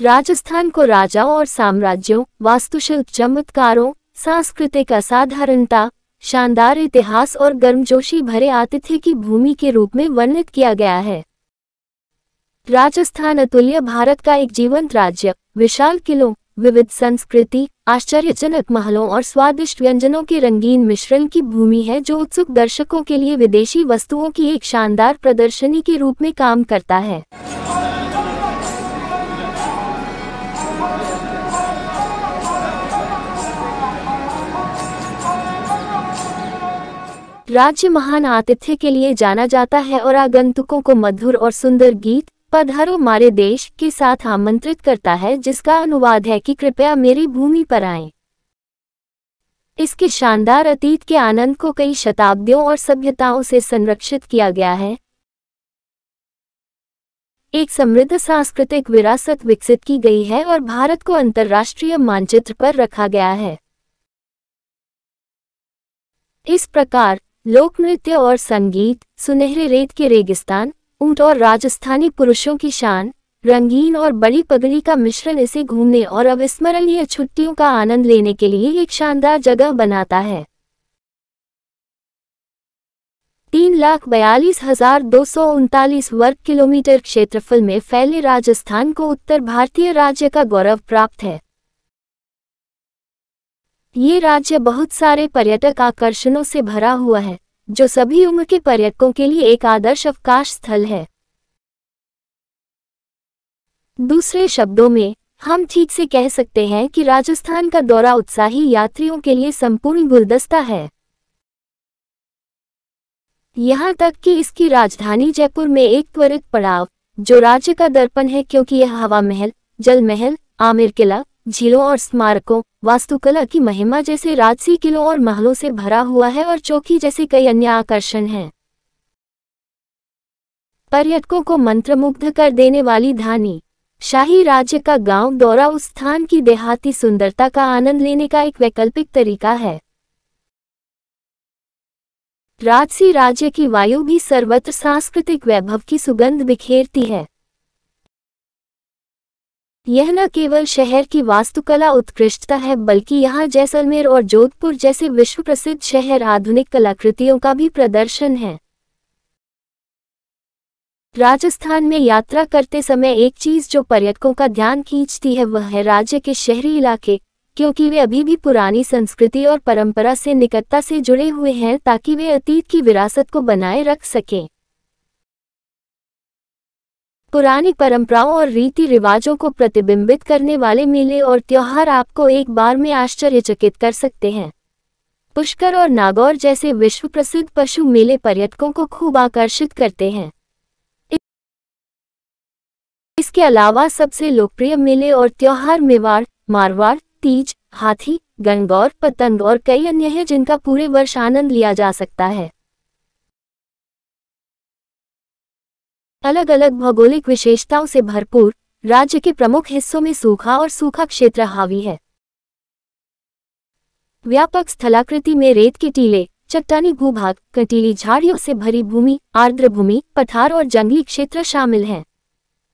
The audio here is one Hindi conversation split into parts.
राजस्थान को राजाओं और साम्राज्यों वास्तुशिल्प चमत्कारों सांस्कृतिक असाधारणता शानदार इतिहास और गर्मजोशी भरे आतिथ्य की भूमि के रूप में वर्णित किया गया है राजस्थान अतुल्य भारत का एक जीवंत राज्य विशाल किलों विविध संस्कृति आश्चर्यजनक महलों और स्वादिष्ट व्यंजनों के रंगीन मिश्रण की भूमि है जो उत्सुक दर्शकों के लिए विदेशी वस्तुओं की एक शानदार प्रदर्शनी के रूप में काम करता है राज्य महान आतिथ्य के लिए जाना जाता है और आगंतुकों को मधुर और सुंदर गीत पधारो मारे देश के साथ आमंत्रित करता है जिसका अनुवाद है कि कृपया मेरी भूमि पर आए इसके शानदार अतीत के आनंद को कई शताब्दियों और सभ्यताओं से संरक्षित किया गया है एक समृद्ध सांस्कृतिक विरासत विकसित की गई है और भारत को अंतर्राष्ट्रीय मानचित्र पर रखा गया है इस प्रकार लोक नृत्य और संगीत सुनहरे रेत के रेगिस्तान ऊंट और राजस्थानी पुरुषों की शान रंगीन और बड़ी पगड़ी का मिश्रण इसे घूमने और अविस्मरणीय छुट्टियों का आनंद लेने के लिए एक शानदार जगह बनाता है तीन लाख बयालीस हजार दो सौ उनतालीस वर्ग किलोमीटर क्षेत्रफल में फैले राजस्थान को उत्तर भारतीय राज्य का गौरव प्राप्त है ये राज्य बहुत सारे पर्यटक आकर्षणों से भरा हुआ है जो सभी उम्र के पर्यटकों के लिए एक आदर्श अवकाश स्थल है दूसरे शब्दों में हम ठीक से कह सकते हैं कि राजस्थान का दौरा उत्साही यात्रियों के लिए संपूर्ण गुलदस्ता है यहाँ तक कि इसकी राजधानी जयपुर में एक त्वरित पड़ाव जो राज्य का दर्पण है क्योंकि यह हवा महल जल महल आमिर किला झीलों और स्मारकों वास्तुकला की महिमा जैसे राजसी किलों और महलों से भरा हुआ है और चौकी जैसे कई अन्य आकर्षण हैं पर्यटकों को मंत्रमुग्ध कर देने वाली धानी शाही राज्य का गांव दौरा उस स्थान की देहाती सुंदरता का आनंद लेने का एक वैकल्पिक तरीका है राजसी राज्य की वायु भी सर्वत्र सांस्कृतिक वैभव की सुगंध बिखेरती है यह न केवल शहर की वास्तुकला उत्कृष्टता है बल्कि यहाँ जैसलमेर और जोधपुर जैसे विश्व प्रसिद्ध शहर आधुनिक कलाकृतियों का भी प्रदर्शन है राजस्थान में यात्रा करते समय एक चीज जो पर्यटकों का ध्यान खींचती है वह है राज्य के शहरी इलाके क्योंकि वे अभी भी पुरानी संस्कृति और परंपरा से निकटता से जुड़े हुए हैं ताकि वे अतीत की विरासत को बनाए रख सकें पुरानी परंपराओं और रीति रिवाजों को प्रतिबिंबित करने वाले मेले और त्योहार आपको एक बार में आश्चर्यचकित कर सकते हैं पुष्कर और नागौर जैसे विश्व प्रसिद्ध पशु मेले पर्यटकों को खूब आकर्षित करते हैं इसके अलावा सबसे लोकप्रिय मेले और त्योहार मेवाड़ मारवाड़ तीज हाथी गंगौर पतंग और कई अन्य हैं जिनका पूरे वर्ष आनंद लिया जा सकता है अलग अलग भौगोलिक विशेषताओं से भरपूर राज्य के प्रमुख हिस्सों में सूखा और सूखा क्षेत्र हावी है व्यापक स्थलाकृति में रेत के टीले चट्टानी भूभाग कटीली झाड़ियों से भरी भूमि आर्द्र भूमि पठार और जंगली क्षेत्र शामिल हैं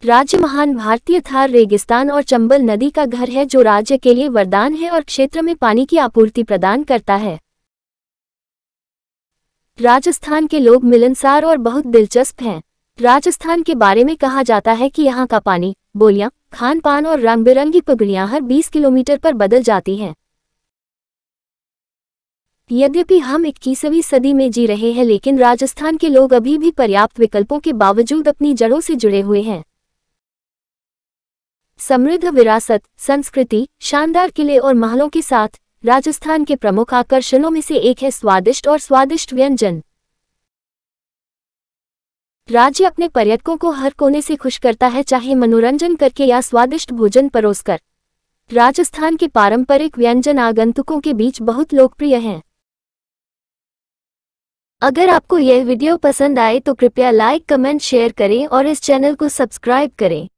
राज्य महान भारतीय थार रेगिस्तान और चंबल नदी का घर है जो राज्य के लिए वरदान है और क्षेत्र में पानी की आपूर्ति प्रदान करता है राजस्थान के लोग मिलनसार और बहुत दिलचस्प हैं राजस्थान के बारे में कहा जाता है कि यहाँ का पानी बोलियां खान पान और रंग बिरंगी पगड़ियां हर 20 किलोमीटर पर बदल जाती हैं यद्यपि हम 21वीं सदी में जी रहे हैं लेकिन राजस्थान के लोग अभी भी पर्याप्त विकल्पों के बावजूद अपनी जड़ों से जुड़े हुए हैं समृद्ध विरासत संस्कृति शानदार किले और महलों के साथ राजस्थान के प्रमुख आकर्षणों में से एक है स्वादिष्ट और स्वादिष्ट व्यंजन राज्य अपने पर्यटकों को हर कोने से खुश करता है चाहे मनोरंजन करके या स्वादिष्ट भोजन परोसकर राजस्थान के पारंपरिक व्यंजन आगंतुकों के बीच बहुत लोकप्रिय हैं अगर आपको यह वीडियो पसंद आए तो कृपया लाइक कमेंट शेयर करें और इस चैनल को सब्सक्राइब करें